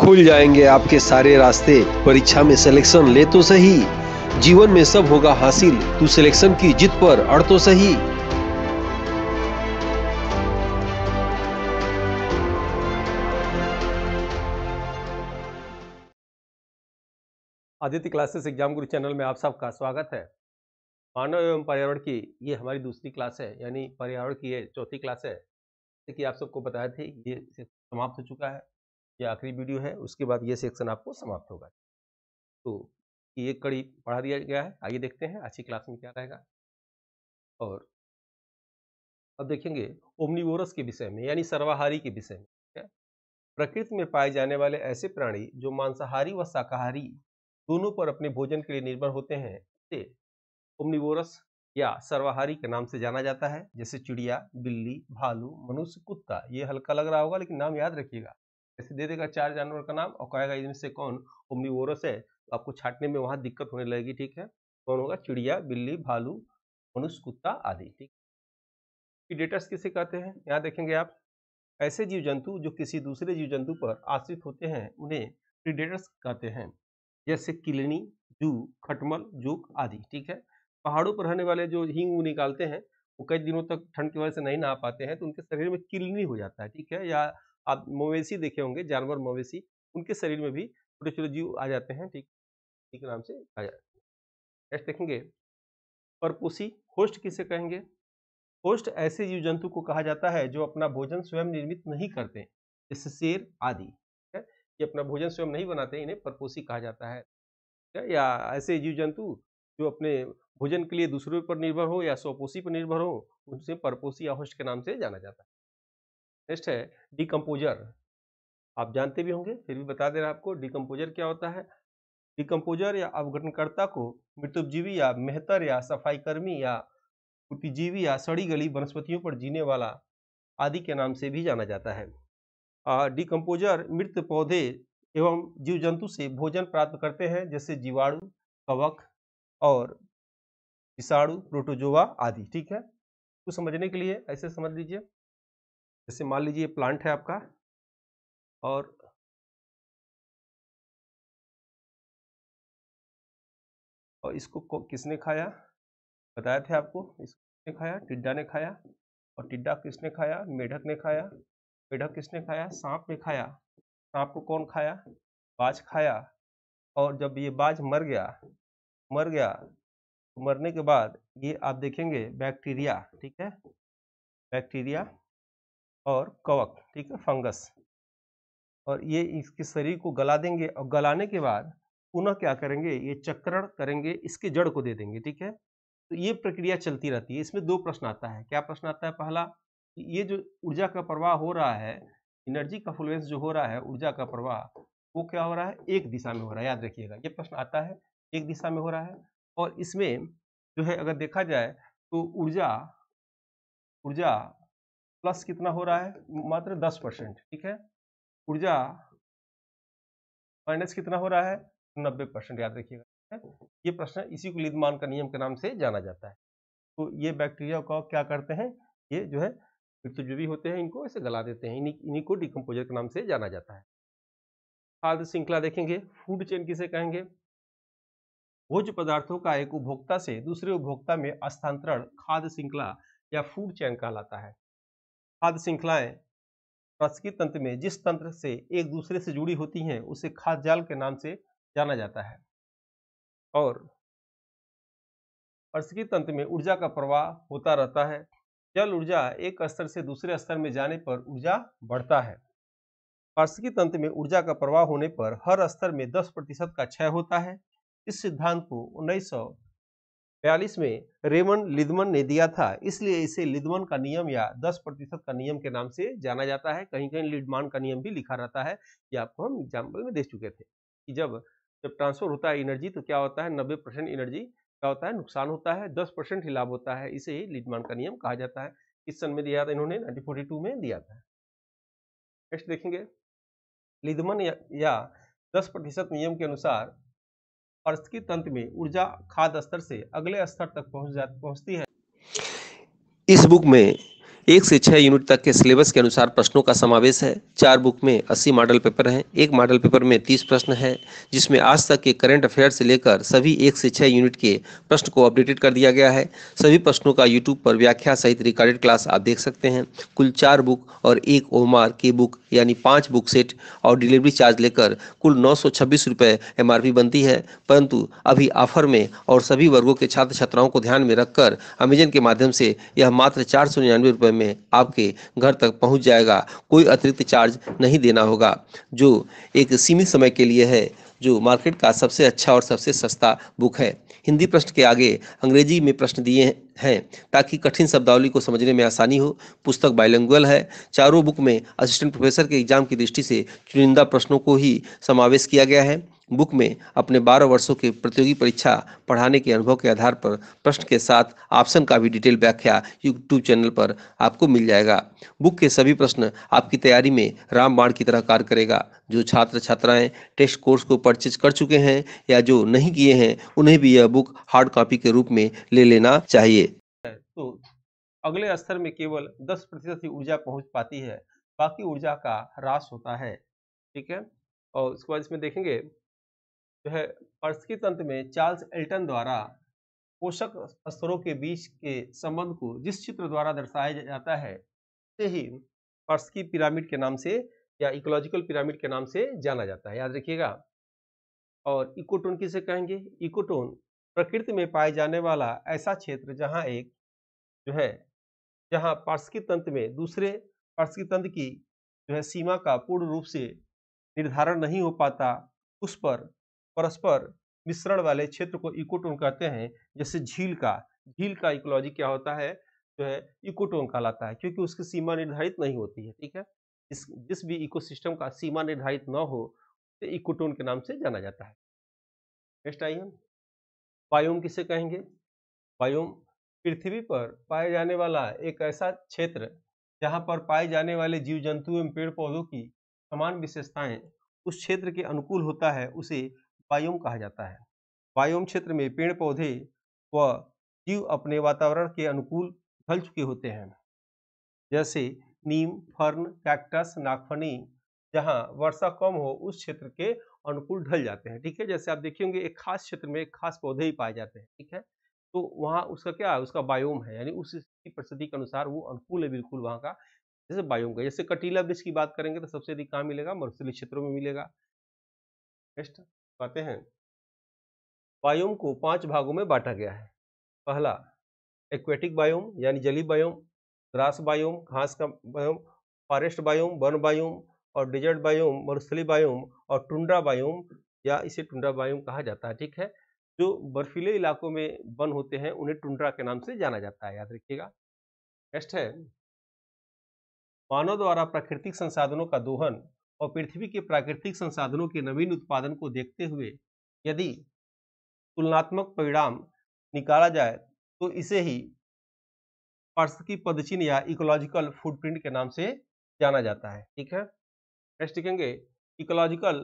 खुल जाएंगे आपके सारे रास्ते परीक्षा में सिलेक्शन ले तो सही जीवन में सब होगा हासिल तू सिलेक्शन की जीत पर अड़ तो सही Aditya classes exam Guru channel में आप सबका स्वागत है मानव एवं पर्यावरण की ये हमारी दूसरी क्लास है यानी पर्यावरण की ये चौथी क्लास है जैसे कि आप सबको बताया थे ये समाप्त हो चुका है ये आखिरी वीडियो है उसके बाद ये सेक्शन आपको समाप्त होगा तो ये कड़ी पढ़ा दिया गया है आइए देखते हैं अच्छी क्लास में क्या रहेगा और अब देखेंगे ओमनिवोरस के विषय में यानी सर्वाहारी के विषय में प्रकृति में पाए जाने वाले ऐसे प्राणी जो मांसाहारी व शाकाहारी दोनों पर अपने भोजन के लिए निर्भर होते हैं ओमनिवोरस या सर्वाहारी के नाम से जाना जाता है जैसे चिड़िया बिल्ली भालू मनुष्य कुत्ता ये हल्का लग रहा होगा लेकिन नाम याद रखिएगा ऐसे दे देगा चार जानवर का नाम और कहेगा इनमें से कौन ओमनिवोरस है तो आपको छाटने में वहाँ दिक्कत होने लगेगी ठीक है कौन होगा चिड़िया बिल्ली भालू मनुष्य कुत्ता आदि ठीक डेटर्स किसे कहते हैं यहाँ देखेंगे आप ऐसे जीव जंतु जो किसी दूसरे जीव जंतु पर आश्रित होते हैं उन्हें प्रीडेटर्स कहते हैं जैसे किलनी जू खटमल जूक आदि ठीक है पहाड़ों पर रहने वाले जो हींग निकालते हैं वो कई दिनों तक ठंड की वजह से नहीं नहा पाते हैं तो उनके शरीर में किलनी हो जाता है ठीक है या आप मवेशी देखे होंगे जानवर मवेशी उनके शरीर में भी छोटे छोटे जीव आ जाते हैं ठीक ठीक नाम से आ जाते हैं देखेंगे परपोसी होस्ट किसे कहेंगे होस्ट ऐसे जीव जंतु को कहा जाता है जो अपना भोजन स्वयं निर्मित नहीं करते जैसे शेर आदि ये अपना भोजन स्वयं नहीं बनाते इन्हें परपोसी कहा जाता है या ऐसे जीव जंतु जो अपने भोजन के लिए दूसरों पर निर्भर हो या स्वपोषी पर निर्भर हो उनसे परपोषी या होस्ट के नाम से जाना जाता है नेक्स्ट है डिकम्पोजर आप जानते भी होंगे फिर भी बता दे रहे आपको डिकम्पोजर क्या होता है डिकम्पोजर या अवगठनकर्ता को मृत्युजीवी या मेहतर या सफाईकर्मी या कुतिजीवी या सड़ी गली वनस्पतियों पर जीने वाला आदि के नाम से भी जाना जाता है डिकम्पोजर मृत पौधे एवं जीव जंतु से भोजन प्राप्त करते हैं जैसे जीवाणु कवक और विषाणु प्रोटोजोवा आदि ठीक है तो समझने के लिए ऐसे समझ लीजिए जैसे मान लीजिए प्लांट है आपका और और इसको किसने खाया बताया थे आपको इसने खाया टिड्डा ने खाया और टिड्डा किसने खाया मेढक ने खाया मेढक किसने खाया सांप ने खाया सांप को कौन खाया बाज खाया और जब ये बाज मर गया मर गया तो मरने के बाद ये आप देखेंगे बैक्टीरिया ठीक है बैक्टीरिया और कवक ठीक है फंगस और ये इसके शरीर को गला देंगे और गलाने के बाद पुनः क्या करेंगे ये चक्रण करेंगे इसके जड़ को दे देंगे ठीक है तो ये प्रक्रिया चलती रहती है इसमें दो प्रश्न आता है क्या प्रश्न आता है पहला ये जो ऊर्जा का प्रवाह हो रहा है एनर्जी का फ्लुएंस जो हो रहा है ऊर्जा का प्रवाह वो क्या हो रहा है एक दिशा में हो रहा है याद रखिएगा ये प्रश्न आता है एक दिशा में हो रहा है और इसमें जो है अगर देखा जाए तो ऊर्जा ऊर्जा प्लस कितना हो रहा है मात्र दस परसेंट ठीक है ऊर्जा माइनस कितना हो रहा है नब्बे परसेंट याद रखिएगा ये प्रश्न इसी को लिदमान का नियम के नाम से जाना जाता है तो ये बैक्टीरिया का क्या करते हैं ये जो है तो जो भी होते हैं इनको ऐसे गला देते हैं इन्हीं इन्हीं को डिकम्पोजर के नाम से जाना जाता है खाद्य श्रृंखला देखेंगे फूड चेन किसे कहेंगे भोज पदार्थों का एक उपभोक्ता से दूसरे उपभोक्ता में स्थानांतरण खाद्य श्रृंखला या फूड चैन कहलाता है खाद्य श्रृंखलाएं पाचकी तंत्र में जिस तंत्र से एक दूसरे से जुड़ी होती हैं उसे खाद्य जाल के नाम से जाना जाता है और पाचकी तंत्र में ऊर्जा का प्रवाह होता रहता है जल ऊर्जा एक स्तर से दूसरे स्तर में जाने पर ऊर्जा बढ़ता है पार्श्विकी तंत्र में ऊर्जा का प्रवाह होने पर हर स्तर में 10 प्रतिशत का क्षय होता है इस सिद्धांत को उन्नीस बयालीस में रेमन लिदमन ने दिया था इसलिए इसे लिदमन का नियम या 10 प्रतिशत का नियम के नाम से जाना जाता है कहीं कहीं लिडमान का नियम भी लिखा रहता है ये आपको हम एग्जाम्पल में दे चुके थे कि जब जब ट्रांसफर होता है एनर्जी तो क्या होता है नब्बे परसेंट एनर्जी क्या होता है नुकसान होता है दस परसेंट ही लाभ होता है इसे ही लिडमान का नियम कहा जाता है इस सन में दिया था इन्होंने नाइनटीन में दिया था नेक्स्ट देखेंगे लिदमन या दस प्रतिशत नियम के अनुसार अर्थ तंत्र में ऊर्जा खाद स्तर से अगले स्तर तक पहुंच जा पहुंचती है इस बुक में एक से छह यूनिट तक के सिलेबस के अनुसार प्रश्नों का समावेश है चार बुक में अस्सी मॉडल पेपर हैं एक मॉडल पेपर में तीस प्रश्न है जिसमें आज तक के करंट अफेयर से लेकर सभी एक से छः यूनिट के प्रश्न को अपडेटेड कर दिया गया है सभी प्रश्नों का यूट्यूब पर व्याख्या सहित रिकॉर्डेड क्लास आप देख सकते हैं कुल चार बुक और एक ओमार की बुक यानी पाँच बुक सेट और डिलीवरी चार्ज लेकर कुल नौ सौ छब्बीस रुपये एम आर पी बनती है परंतु अभी ऑफर में और सभी वर्गों के छात्र छात्राओं को ध्यान में रखकर अमेजन के माध्यम से यह मात्र चार सौ निन्यानवे रुपये में आपके घर तक पहुंच जाएगा कोई अतिरिक्त चार्ज नहीं देना होगा जो एक सीमित समय के लिए है जो मार्केट का सबसे अच्छा और सबसे सस्ता बुक है हिंदी प्रश्न के आगे अंग्रेजी में प्रश्न दिए हैं ताकि कठिन शब्दावली को समझने में आसानी हो पुस्तक बायलैंग्वेल है चारों बुक में असिस्टेंट प्रोफेसर के एग्जाम की दृष्टि से चुनिंदा प्रश्नों को ही समावेश किया गया है बुक में अपने 12 वर्षों के प्रतियोगी परीक्षा पढ़ाने के अनुभव के आधार पर प्रश्न के साथ ऑप्शन का भी डिटेल व्याख्या यूट्यूब चैनल पर आपको मिल जाएगा बुक के सभी प्रश्न आपकी तैयारी में रामबाण की तरह कार्य करेगा जो छात्र छात्राएं टेस्ट कोर्स को परचेज कर चुके हैं या जो नहीं किए हैं उन्हें भी यह बुक हार्ड कॉपी के रूप में ले लेना चाहिए तो अगले स्तर में केवल दस प्रतिशत ही ऊर्जा पहुंच पाती है बाकी ऊर्जा का ह्रास होता है ठीक है और उसके बाद इसमें देखेंगे जो है पर्सकी तंत्र में चार्ल्स एल्टन द्वारा पोषक स्तरों के बीच के संबंध को जिस चित्र द्वारा दर्शाया जाता है से ही पर्सकी पिरामिड के नाम से या इकोलॉजिकल पिरामिड के नाम से जाना जाता है याद रखिएगा और इकोटोन किसे कहेंगे इकोटोन प्रकृति में पाए जाने वाला ऐसा क्षेत्र जहाँ एक जो है जहाँ पार्श्विकी तंत्र में दूसरे पार्श्विकी तंत्र की जो है सीमा का पूर्ण रूप से निर्धारण नहीं हो पाता उस पर परस्पर मिश्रण वाले क्षेत्र को इकोटोन कहते हैं जैसे झील का झील का इकोलॉजी क्या होता है जो है इकोटोन कहलाता है क्योंकि उसकी सीमा निर्धारित नहीं होती है ठीक है इस जिस भी इकोसिस्टम का सीमा निर्धारित न हो तो इकोटोन के नाम से जाना जाता है नेक्स्ट आइए हम बायोम किसे कहेंगे बायोम पृथ्वी पर पाए जाने वाला एक ऐसा क्षेत्र जहाँ पर पाए जाने वाले जीव जंतु एवं पेड़ पौधों की समान विशेषताएं उस क्षेत्र के अनुकूल होता है उसे बायोम कहा जाता है बायोम क्षेत्र में पेड़ पौधे व जीव अपने वातावरण के अनुकूल ढल चुके होते हैं जैसे नीम फर्न कैक्टस नागफनी जहाँ वर्षा कम हो उस क्षेत्र के अनुकूल ढल जाते हैं ठीक है जैसे आप देखेंगे एक खास क्षेत्र में एक खास पौधे ही पाए जाते हैं ठीक है तो वहाँ उसका क्या है उसका बायोम है यानी उस परिस्थिति के अनुसार वो अनुकूल है बिल्कुल वहाँ का जैसे बायोम का जैसे कटीला वृक्ष की बात करेंगे तो सबसे अधिक कहाँ मिलेगा मरुस्थली क्षेत्रों में मिलेगा नेक्स्ट कहते हैं बायोम को पांच भागों में बांटा गया है पहला एक्वेटिक बायोम यानी जली बायोम ग्रास बायोम घास का बायोम फॉरेस्ट बायोम वन बायोम और डिजर्ट बायोम मरुस्थली बायोम और टुंड्रा बायोम या इसे टुंड्रा बायोम कहा जाता है ठीक है जो बर्फीले इलाकों में वन होते हैं उन्हें टुंड्रा के नाम से जाना जाता है याद रखिएगा नेक्स्ट है मानव द्वारा प्राकृतिक संसाधनों का दोहन और पृथ्वी के प्राकृतिक संसाधनों के नवीन उत्पादन को देखते हुए यदि तुलनात्मक परिणाम निकाला जाए तो इसे ही अर्थ की पदचिन्ह या इकोलॉजिकल फुटप्रिंट के नाम से जाना जाता है ठीक है नेक्स्ट देखेंगे इकोलॉजिकल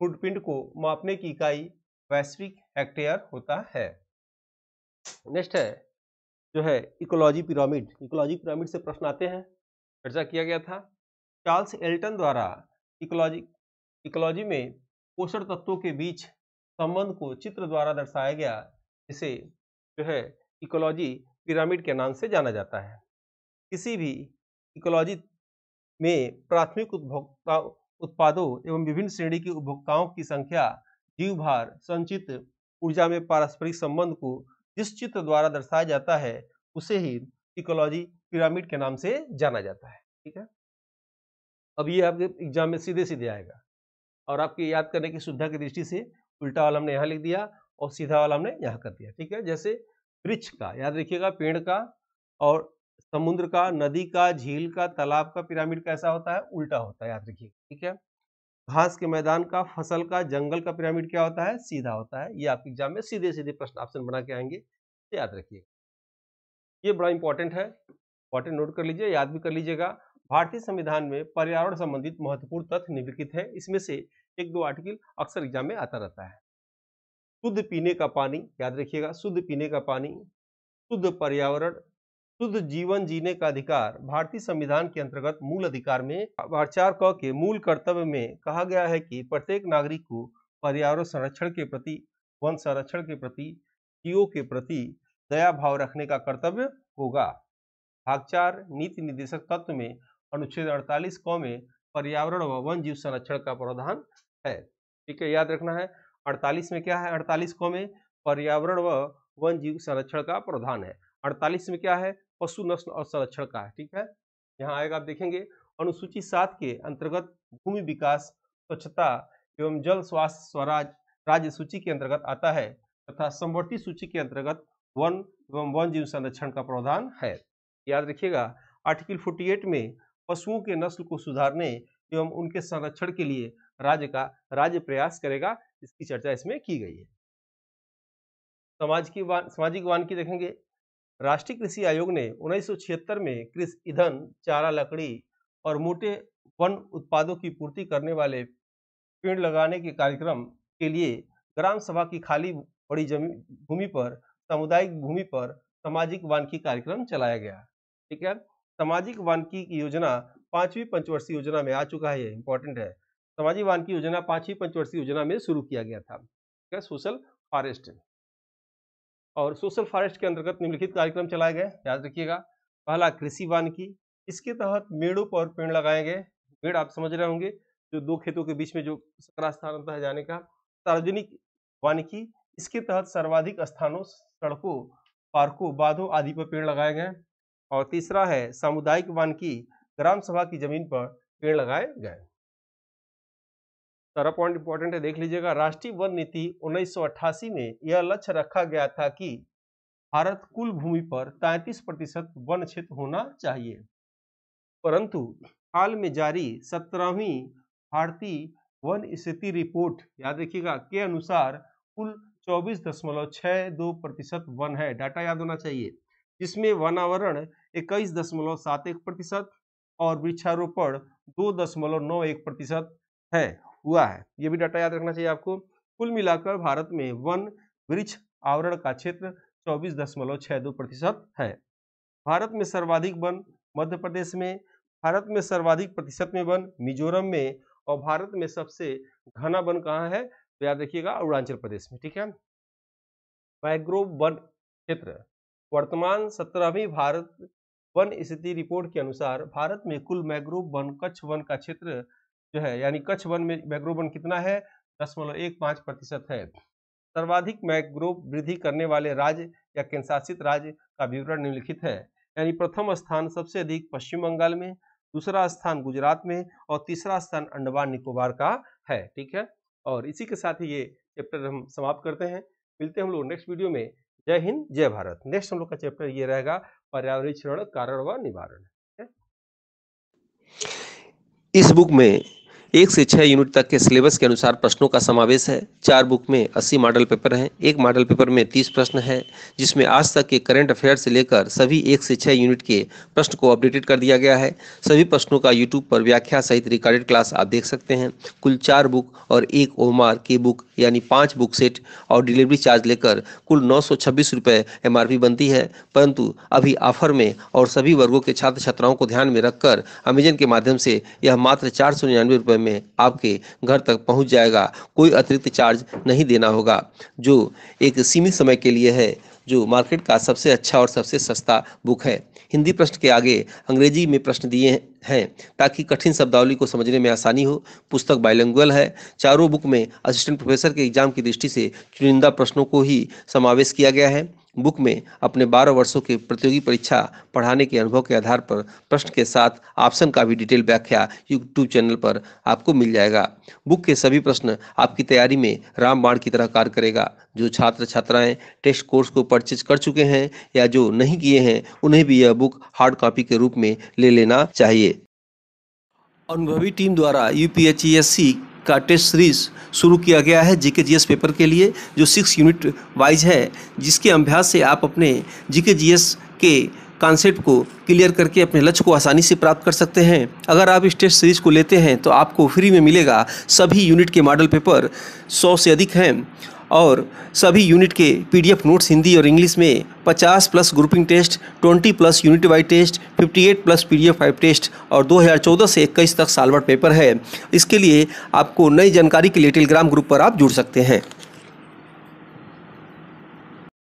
फुटप्रिंट को मापने की इकाई वैश्विक हेक्टेयर होता है नेक्स्ट है जो है इकोलॉजी पिरामिड इकोलॉजी पिरामिड से प्रश्न आते हैं चर्चा किया गया था चार्ल्स एल्टन द्वारा इकोलॉजी इकोलॉजी में पोषण तत्वों के बीच संबंध को चित्र द्वारा दर्शाया गया जिसे जो है इकोलॉजी पिरामिड के नाम से जाना जाता है किसी भी इकोलॉजी में प्राथमिक उपभोक्ता उत्पादों एवं विभिन्न श्रेणी के उपभोक्ताओं की संख्या जीव भार संचित ऊर्जा में पारस्परिक संबंध को जिस चित्र द्वारा दर्शाया जाता है उसे ही इकोलॉजी पिरामिड के नाम से जाना जाता है ठीक है अब ये आपके एग्जाम में सीधे सीधे आएगा और आपके याद करने की सुविधा की दृष्टि से उल्टा वाला हमने यहाँ लिख दिया और सीधा वाला हमने यहाँ कर दिया ठीक है जैसे वृक्ष का याद रखिएगा पेड़ का और समुद्र का नदी का झील का तालाब का पिरामिड कैसा होता है उल्टा होता है याद रखिएगा ठीक है घास के मैदान का फसल का जंगल का पिरामिड क्या होता है सीधा होता है ये आपके एग्जाम में सीधे सीधे प्रश्न ऑप्शन बना के आएंगे तो याद रखिएगा ये बड़ा इंपॉर्टेंट है इंपॉर्टेंट नोट कर लीजिए याद भी कर लीजिएगा भारतीय संविधान में पर्यावरण संबंधित महत्वपूर्ण तथ्य निम्नलिखित है इसमें से एक दो आर्टिकल अक्सर एग्जाम में आता रहता है शुद्ध पीने का पानी याद रखिएगा शुद्ध पीने का पानी शुद्ध पर्यावरण शुद्ध जीवन जीने का अधिकार भारतीय संविधान के अंतर्गत मूल अधिकार में चार क के मूल कर्तव्य में कहा गया है कि प्रत्येक नागरिक को पर्यावरण संरक्षण के प्रति वन संरक्षण के प्रति जीवों के प्रति दया भाव रखने का कर्तव्य होगा भाग चार नीति निर्देशक तत्व में अनुच्छेद 48 क में पर्यावरण व वन जीव संरक्षण का प्रावधान है ठीक है याद रखना है 48 में क्या है 48 क में पर्यावरण व वन जीव संरक्षण का प्रावधान है 48 में क्या है पशु नस्ल और संरक्षण का है ठीक है यहाँ आएगा आप देखेंगे अनुसूची सात के अंतर्गत भूमि विकास स्वच्छता एवं जल स्वास्थ्य स्वराज राज्य सूची के अंतर्गत आता है तथा समवर्ती सूची के अंतर्गत वन एवं वन जीव संरक्षण का प्रावधान है याद रखिएगा आर्टिकल 48 में पशुओं के नस्ल को सुधारने एवं उनके संरक्षण के लिए राज्य का राज्य प्रयास करेगा इसकी चर्चा इसमें की गई है समाज की वान, सामाजिक वानगी देखेंगे राष्ट्रीय कृषि आयोग ने उन्नीस में कृषि ईंधन चारा लकड़ी और मोटे वन उत्पादों की पूर्ति करने वाले पेड़ लगाने के कार्यक्रम के लिए ग्राम सभा की खाली बड़ी जमीन भूमि पर सामुदायिक भूमि पर सामाजिक वानकी कार्यक्रम चलाया गया ठीक है सामाजिक वानकी की योजना पांचवी पंचवर्षीय योजना में आ चुका है इंपॉर्टेंट है सामाजिक वानकी योजना पांचवी पंचवर्षीय योजना में शुरू किया गया था क्या सोशल फॉरेस्ट और सोशल फॉरेस्ट के अंतर्गत निम्नलिखित कार्यक्रम चलाए गए याद रखिएगा पहला कृषि वानकी इसके तहत मेड़ों पर पेड़ लगाए गए मेड़ आप समझ रहे होंगे जो दो खेतों के बीच में जो सकरा स्थान होता है जाने का सार्वजनिक वानिकी इसके तहत सर्वाधिक स्थानों सड़कों पार्कों बाधों आदि पर पेड़ लगाए गए और तीसरा है सामुदायिक वन की ग्राम सभा की जमीन पर पेड़ लगाए गए सारा पॉइंट इंपॉर्टेंट है देख लीजिएगा राष्ट्रीय वन नीति 1988 में यह लक्ष्य रखा गया था कि भारत कुल भूमि पर 33 प्रतिशत वन क्षेत्र होना चाहिए परंतु हाल में जारी सत्रहवीं भारतीय वन स्थिति रिपोर्ट याद रखिएगा के अनुसार कुल 24.62 प्रतिशत वन है डाटा याद होना चाहिए जिसमें वनावरण इक्कीस दशमलव सात एक प्रतिशत और वृक्षारोपण दो दशमलव नौ एक प्रतिशत है हुआ है ये भी डाटा याद रखना चाहिए आपको कुल मिलाकर भारत में वन वृक्ष आवरण का क्षेत्र चौबीस दशमलव छः दो प्रतिशत है भारत में सर्वाधिक वन मध्य प्रदेश में भारत में सर्वाधिक प्रतिशत में वन मिजोरम में और भारत में सबसे घना वन कहाँ है तो याद रखिएगा अरुणाचल प्रदेश में ठीक है माइग्रोव वन क्षेत्र वर्तमान सत्रहवीं भारत वन स्थिति रिपोर्ट के अनुसार भारत में कुल मैग्रोव वन कच्छ वन का क्षेत्र जो है यानी कच्छ वन में मैग्रोव वन कितना है दशमलव एक पाँच प्रतिशत है सर्वाधिक मैग्रोव वृद्धि करने वाले राज्य या केंद्रशासित राज्य का विवरण निम्नलिखित है यानी प्रथम स्थान सबसे अधिक पश्चिम बंगाल में दूसरा स्थान गुजरात में और तीसरा स्थान अंडमान निकोबार का है ठीक है और इसी के साथ ही ये चैप्टर हम समाप्त करते हैं मिलते हैं हम लोग नेक्स्ट वीडियो में जय हिंद जय भारत नेक्स्ट हम लोग का चैप्टर ये रहेगा पर्यावरण कारण व निवारण इस बुक में एक से छह यूनिट तक के सिलेबस के अनुसार प्रश्नों का समावेश है चार बुक में अस्सी मॉडल पेपर हैं एक मॉडल पेपर में तीस प्रश्न है जिसमें आज तक के करंट अफेयर से लेकर सभी एक से छह यूनिट के प्रश्न को अपडेटेड कर दिया गया है सभी प्रश्नों का यूट्यूब पर व्याख्या सहित रिकॉर्डेड क्लास आप देख सकते हैं कुल चार बुक और एक ओमार की बुक यानी पाँच बुक सेट और डिलीवरी चार्ज लेकर कुल नौ सौ छब्बीस रुपये एम बनती है परंतु अभी ऑफर में और सभी वर्गों के छात्र छात्राओं को ध्यान में रखकर अमेजन के माध्यम से यह मात्र चार सौ निन्यानवे रुपये में आपके घर तक पहुँच जाएगा कोई अतिरिक्त चार्ज नहीं देना होगा जो एक सीमित समय के लिए है जो मार्केट का सबसे अच्छा और सबसे सस्ता बुक है हिंदी प्रश्न के आगे अंग्रेजी में प्रश्न दिए हैं ताकि कठिन शब्दावली को समझने में आसानी हो पुस्तक बाइलंगुअल है चारों बुक में असिस्टेंट प्रोफेसर के एग्जाम की दृष्टि से चुनिंदा प्रश्नों को ही समावेश किया गया है बुक में अपने 12 वर्षों के प्रतियोगी परीक्षा पढ़ाने के अनुभव के आधार पर प्रश्न के साथ ऑप्शन का भी डिटेल व्याख्या यूट्यूब चैनल पर आपको मिल जाएगा बुक के सभी प्रश्न आपकी तैयारी में रामबाण की तरह कार्य करेगा जो छात्र छात्राएं टेस्ट कोर्स को परचेज कर चुके हैं या जो नहीं किए हैं उन्हें भी यह बुक हार्ड कॉपी के रूप में ले लेना चाहिए अनुभवी टीम द्वारा यू का टेस्ट सीरीज शुरू किया गया है जीके जीएस पेपर के लिए जो सिक्स यूनिट वाइज है जिसके अभ्यास से आप अपने जीके जीएस के कॉन्सेप्ट को क्लियर करके अपने लक्ष्य को आसानी से प्राप्त कर सकते हैं अगर आप इस टेस्ट सीरीज को लेते हैं तो आपको फ्री में मिलेगा सभी यूनिट के मॉडल पेपर सौ से अधिक हैं और सभी यूनिट के पीडीएफ नोट्स हिंदी और इंग्लिश में 50 plus grouping test 20 plus unit wise test 58 plus PDF five test और 2014 से इक्कीस तक सालवर्ट पेपर है इसके लिए आपको नई जानकारी के लिए टेलीग्राम ग्रुप पर आप जुड़ सकते हैं